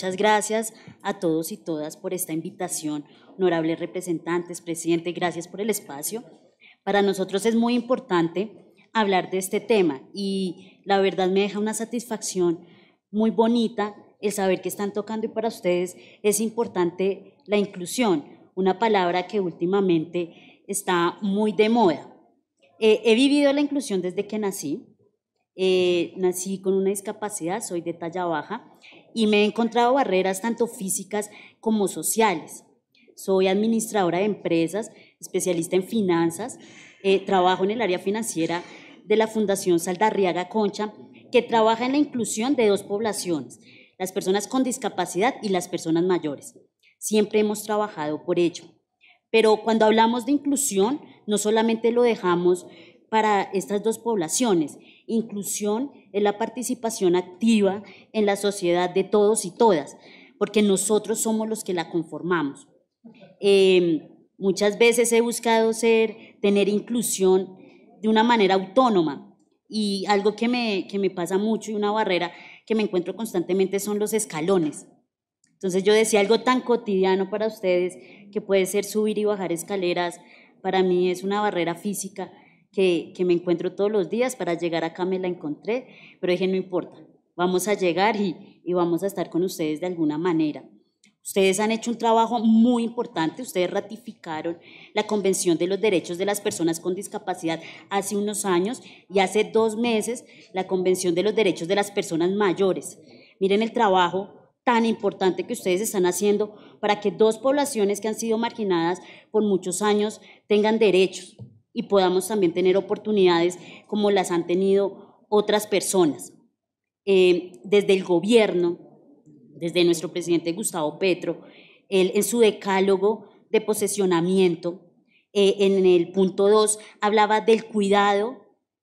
Muchas gracias a todos y todas por esta invitación. Honorables representantes, presidente, gracias por el espacio. Para nosotros es muy importante hablar de este tema y la verdad me deja una satisfacción muy bonita el saber que están tocando y para ustedes es importante la inclusión, una palabra que últimamente está muy de moda. Eh, he vivido la inclusión desde que nací. Eh, nací con una discapacidad, soy de talla baja y me he encontrado barreras tanto físicas como sociales. Soy administradora de empresas, especialista en finanzas, eh, trabajo en el área financiera de la Fundación Saldarriaga Concha, que trabaja en la inclusión de dos poblaciones, las personas con discapacidad y las personas mayores. Siempre hemos trabajado por ello. Pero cuando hablamos de inclusión, no solamente lo dejamos para estas dos poblaciones. Inclusión es la participación activa en la sociedad de todos y todas, porque nosotros somos los que la conformamos. Em, muchas veces he buscado ser, tener inclusión de una manera autónoma y algo que me pasa mucho y una barrera que me encuentro constantemente son los escalones. Entonces yo decía algo tan cotidiano para ustedes que puede ser subir y bajar escaleras, para mí es una barrera física, que, me encuentro todos los días. Para llegar acá me la encontré, pero dije, no importa, vamos a llegar y, y vamos a estar con ustedes de alguna manera. Ustedes han hecho un trabajo muy importante, ustedes ratificaron la Convención de los Derechos de las Personas con Discapacidad hace unos años y hace dos meses la Convención de los Derechos de las Personas Mayores. Miren el trabajo tan importante que ustedes están haciendo para que dos poblaciones que han sido marginadas por muchos años tengan derechos y podamos también tener oportunidades como las han tenido otras personas. Eh, desde el gobierno, desde nuestro presidente Gustavo Petro, él, en su decálogo de posesionamiento, eh, en el punto 2 hablaba del cuidado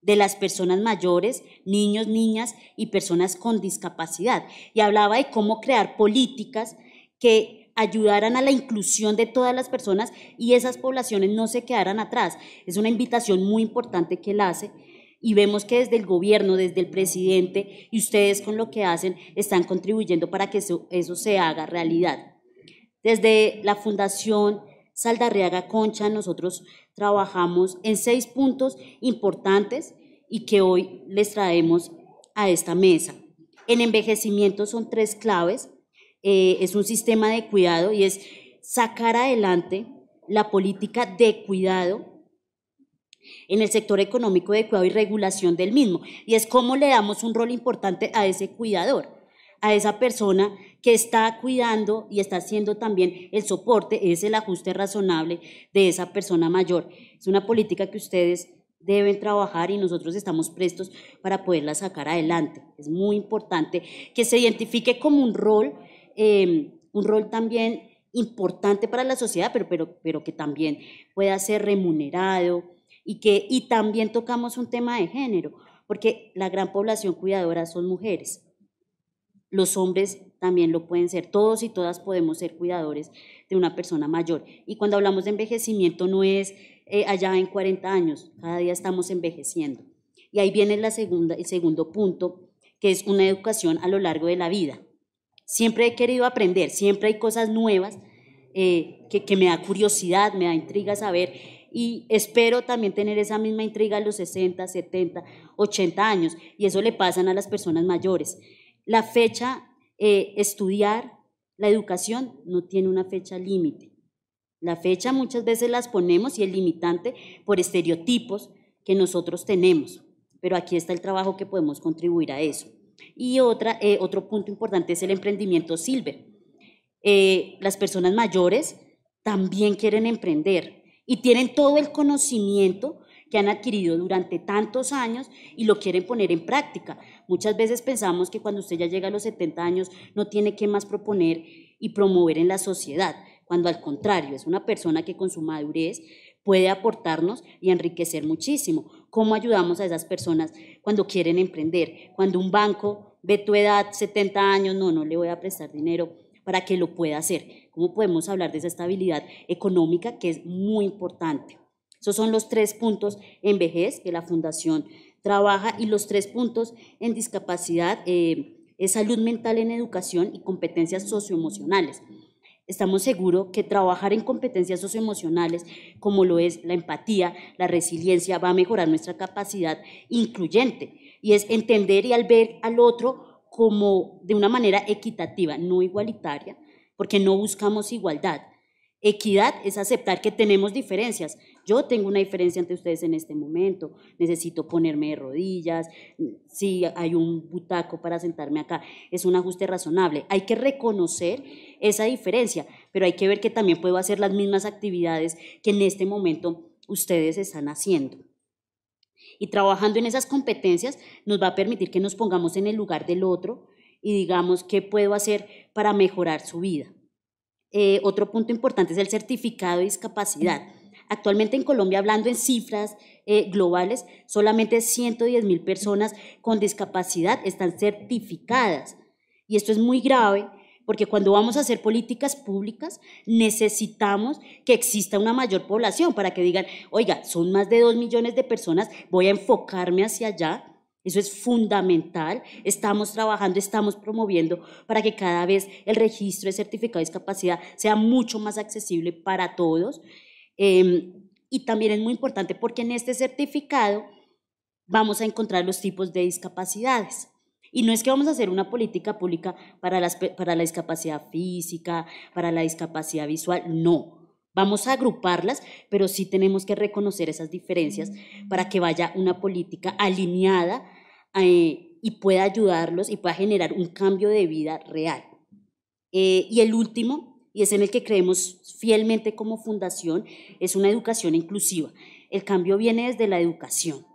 de las personas mayores, niños, niñas y personas con discapacidad. Y hablaba de cómo crear políticas que ayudaran a la inclusión de todas las personas y esas poblaciones no se quedaran atrás. Es una invitación muy importante que él hace y vemos que desde el gobierno, desde el presidente y ustedes con lo que hacen están contribuyendo para que eso, eso se haga realidad. Desde la Fundación Saldarriaga Concha nosotros trabajamos en seis puntos importantes y que hoy les traemos a esta mesa. En envejecimiento son tres claves, eh, es un sistema de cuidado y es sacar adelante la política de cuidado en el sector económico de cuidado y regulación del mismo. Y es cómo le damos un rol importante a ese cuidador, a esa persona que está cuidando y está haciendo también el soporte, es el ajuste razonable de esa persona mayor. Es una política que ustedes deben trabajar y nosotros estamos prestos para poderla sacar adelante. Es muy importante que se identifique como un rol Em, un rol también importante para la sociedad, pero, pero, que también pueda ser remunerado y, que, y también tocamos un tema de género, porque la gran población cuidadora son mujeres. Los hombres también lo pueden ser, todos y todas podemos ser cuidadores de una persona mayor. Y cuando hablamos de envejecimiento no es eh, allá en 40 años, cada día estamos envejeciendo. Y ahí viene la segunda, el segundo punto, que es una educación a lo largo de la vida. Siempre he querido aprender, siempre hay cosas nuevas eh, que, me da curiosidad, me da intriga saber y espero también tener esa misma intriga a los 60, 70, 80 años y eso le pasan a las personas mayores. La fecha, eh, estudiar, la educación no tiene una fecha límite. La fecha muchas veces las ponemos y es limitante por estereotipos que nosotros tenemos, pero aquí está el trabajo que podemos contribuir a eso. Y eh, otro punto importante es el emprendimiento silver. Eh, las personas mayores también quieren emprender y tienen todo el conocimiento que han adquirido durante tantos años y lo quieren poner en práctica. Muchas veces pensamos que cuando usted ya llega a los 70 años no tiene qué más proponer y promover en la sociedad, cuando al contrario, es una persona que con su madurez puede aportarnos y enriquecer muchísimo. ¿Cómo ayudamos a esas personas cuando quieren emprender? Cuando un banco ve tu edad, 70 años, no, no le voy a prestar dinero para que lo pueda hacer. ¿Cómo podemos hablar de esa estabilidad económica que es muy importante? Esos son los tres puntos en vejez que la Fundación trabaja y los tres puntos en discapacidad. Eh, salud mental en educación y competencias socioemocionales. Estamos seguros que trabajar en competencias socioemocionales, como lo es la empatía, la resiliencia, va a mejorar nuestra capacidad incluyente y es entender y al ver al otro como de una manera equitativa, no igualitaria, porque no buscamos igualdad. Equidad es aceptar que tenemos diferencias. Yo tengo una diferencia ante ustedes en este momento. Necesito ponerme de rodillas. Si hay un butaco para sentarme acá, es un ajuste razonable. Hay que reconocer esa diferencia, pero hay que ver que también puedo hacer las mismas actividades que en este momento ustedes están haciendo. Y trabajando en esas competencias nos va a permitir que nos pongamos en el lugar del otro y digamos qué puedo hacer para mejorar su vida. Eh, otro punto importante es el certificado de discapacidad. Actualmente en Colombia, hablando en cifras eh, globales, solamente 110 mil personas con discapacidad están certificadas. Y esto es muy grave porque cuando vamos a hacer políticas públicas necesitamos que exista una mayor población para que digan, oiga, son más de dos millones de personas, voy a enfocarme hacia allá. Eso es fundamental. Estamos trabajando, estamos promoviendo para que cada vez el registro de certificado de discapacidad sea mucho más accesible para todos. Em, y también es muy importante porque en este certificado vamos a encontrar los tipos de discapacidades. Y no es que vamos a hacer una política pública para, la discapacidad física, para la discapacidad visual, no. Vamos a agruparlas, pero sí tenemos que reconocer esas diferencias mm. para que vaya una política alineada eh, y pueda ayudarlos y pueda generar un cambio de vida real. Eh, y el último, y es en el que creemos fielmente como fundación, es una educación inclusiva. El cambio viene desde la educación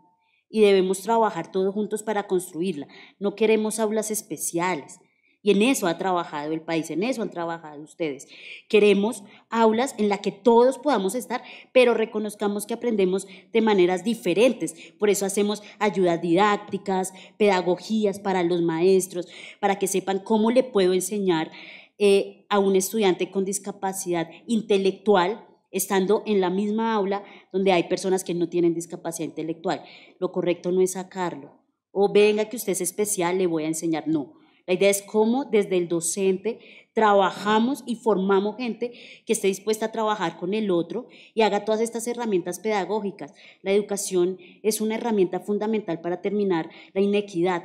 y debemos trabajar todos juntos para construirla. No queremos aulas especiales. Y en eso ha trabajado el país, en eso han trabajado ustedes. Queremos aulas en las que todos podamos estar, pero reconozcamos que aprendemos de maneras diferentes. Por eso hacemos ayudas didácticas, pedagogías para los maestros, para que sepan cómo le puedo enseñar eh, a un estudiante con discapacidad intelectual estando en la misma aula donde hay personas que no tienen discapacidad intelectual. Lo correcto no es sacarlo. O venga que usted es especial, le voy a enseñar. No. La idea es cómo desde el docente trabajamos y formamos gente que esté dispuesta a trabajar con el otro y haga todas estas herramientas pedagógicas. La educación es una herramienta fundamental para terminar la inequidad,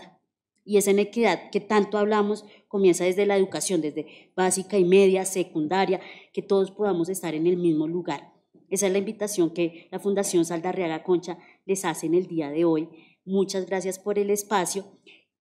y esa inequidad que tanto hablamos comienza desde la educación, desde básica y media, secundaria, que todos podamos estar en el mismo lugar. Esa es la invitación que la Fundación Saldarriaga Concha les hace en el día de hoy. Muchas gracias por el espacio.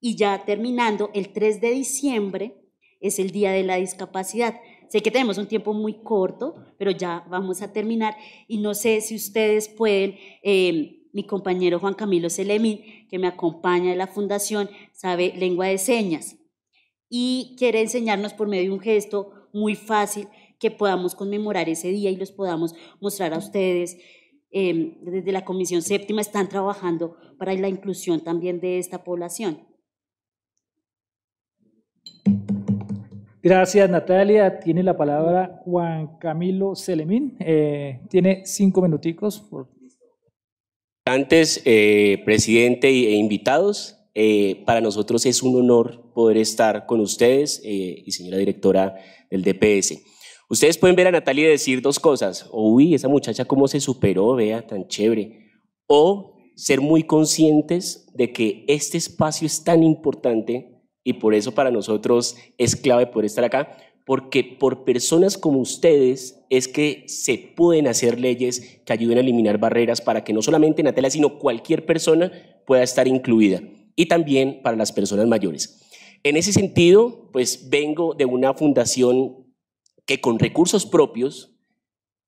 Y ya terminando, el 3 de diciembre es el Día de la Discapacidad. Sé que tenemos un tiempo muy corto, pero ya vamos a terminar y no sé si ustedes pueden eh, mi compañero Juan Camilo Selemín, que me acompaña de la Fundación, sabe lengua de señas y quiere enseñarnos por medio de un gesto muy fácil que podamos conmemorar ese día y los podamos mostrar a ustedes. Em, desde la Comisión Séptima están trabajando para la inclusión también de esta población. Gracias, Natalia. Tiene la palabra Juan Camilo Selemín. Eh, tiene cinco minuticos por antes, eh, presidente e invitados, eh, para nosotros es un honor poder estar con ustedes eh, y señora directora del DPS. Ustedes pueden ver a Natalia decir dos cosas, uy, esa muchacha cómo se superó, vea, tan chévere, o ser muy conscientes de que este espacio es tan importante y por eso para nosotros es clave poder estar acá, porque por personas como ustedes es que se pueden hacer leyes que ayuden a eliminar barreras para que no solamente Natalia, sino cualquier persona pueda estar incluida y también para las personas mayores. En ese sentido, pues vengo de una fundación que con recursos propios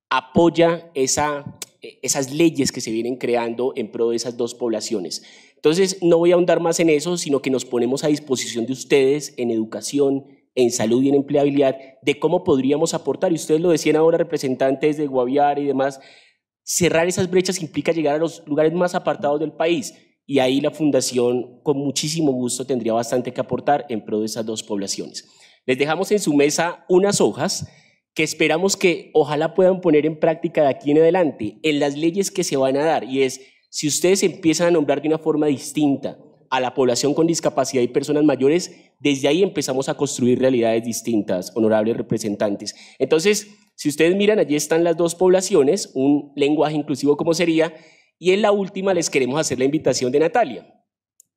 apoya esas leyes que se vienen creando en pro de esas dos poblaciones. Entonces, no voy a ahondar más en eso, sino que nos ponemos a disposición de ustedes en educación, en salud y en empleabilidad, de cómo podríamos aportar, y ustedes lo decían ahora, representantes de Guaviar y demás, cerrar esas brechas implica llegar a los lugares más apartados del país, y ahí la Fundación con muchísimo gusto tendría bastante que aportar en pro de esas dos poblaciones. Les dejamos en su mesa unas hojas que esperamos que ojalá puedan poner en práctica de aquí en adelante en las leyes que se van a dar, y es, si ustedes empiezan a nombrar de una forma distinta, a la población con discapacidad y personas mayores, desde ahí empezamos a construir realidades distintas, honorables representantes. Entonces, si ustedes miran, allí están las dos poblaciones, un lenguaje inclusivo como sería, y en la última les queremos hacer la invitación de Natalia.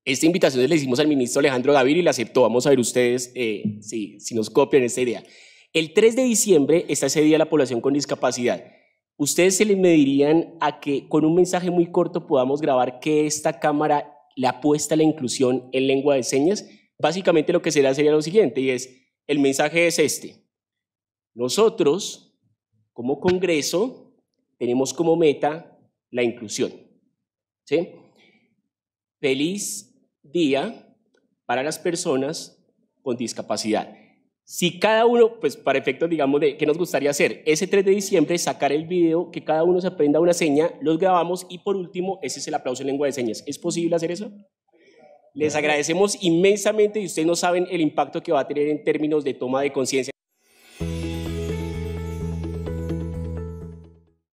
Esta invitación le hicimos al ministro Alejandro Gaviria y la aceptó. Vamos a ver ustedes eh, si, si nos copian esta idea. El 3 de diciembre está ese día la población con discapacidad. Ustedes se les medirían a que con un mensaje muy corto podamos grabar que esta cámara la apuesta a la inclusión en lengua de señas, básicamente lo que será sería lo siguiente, y es, el mensaje es este. Nosotros, como Congreso, tenemos como meta la inclusión. ¿sí? Feliz día para las personas con discapacidad. Si cada uno, pues para efectos, digamos, de qué nos gustaría hacer, ese 3 de diciembre sacar el video, que cada uno se aprenda una seña, los grabamos y por último, ese es el aplauso en lengua de señas. ¿Es posible hacer eso? Les agradecemos inmensamente y ustedes no saben el impacto que va a tener en términos de toma de conciencia.